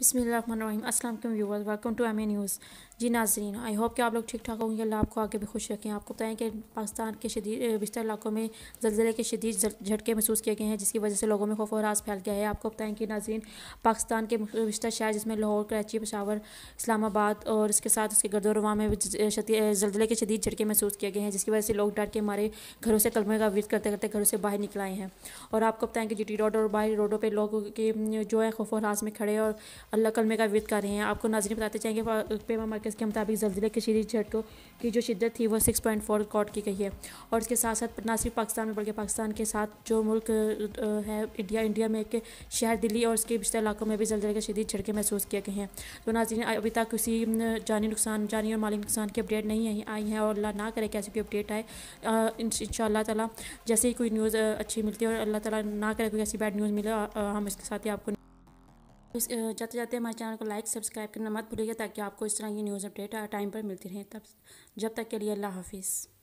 बिसमीम अस्सलाम वालेकुम welcome to M A news जी नाजरीन आई होप कि आप लोग ठीक ठाक होंगे अल्लाह आपको आगे भी खुश रखें आपको बताएं कि पाकिस्तान के शदीद बिस्तर इलाकों में जलजिले के शदीद झटके महसूस किए गए हैं जिसकी वजह से लोगों में खौफ और रास फैल गया है आपको बताएं कि नाजरीन पाकिस्तान के बिस्तर शहर जिसमें लाहौर कराची पशावर इस्लामाबाद और इसके साथ उसके गर्दोरवा में जलजिले के शदीद झटके महसूस किए गए हैं जिसकी वजह से लोग डर के हमारे घरों से कलमे का विद करते करते घरों से बाहर निकल आए हैं और आपको बताएं कि जी टी रोड और बाहरी रोडों पर लोगों के जो है खौफ और रास में खड़े और अल्लाह कलमे का विद कर रहे हैं आपको नाजरी बताते चाहेंगे पेमा मार्केज़ के मुताबिक जलजिले के शरीर झटकों की जो शिद्दत थी वो सिक्स पॉइंट फोर कॉट की गई है और इसके साथ साथ ना सिर्फ पाकिस्तान में बल्कि पाकिस्तान के साथ जो मुल्क है इंडिया इंडिया में एक शहर दिल्ली और उसके बिश्तर इलाकों में भी जलजिले के शरीर झटके महसूस किए गए हैं तो नाजरीन अभी तक किसी जानी नुकसान जानी और माली नुकसान की अपडेट नहीं आई है और अल्लाह ना करे कि ऐसी कोई अपडेट आए इन शाह जैसे ही कोई न्यूज़ अच्छी मिलती है और अल्लाह तला ना करे कोई ऐसी बैड न्यूज़ मिले हम इसके साथ ही आपको इस जाते जाते हमारे चैनल को लाइक सब्सक्राइब करना मत भूलिएगा ताकि आपको इस तरह की न्यूज़ अपडेट टाइम पर मिलती रहे तब जब तक के लिए अल्लाह हाफिज़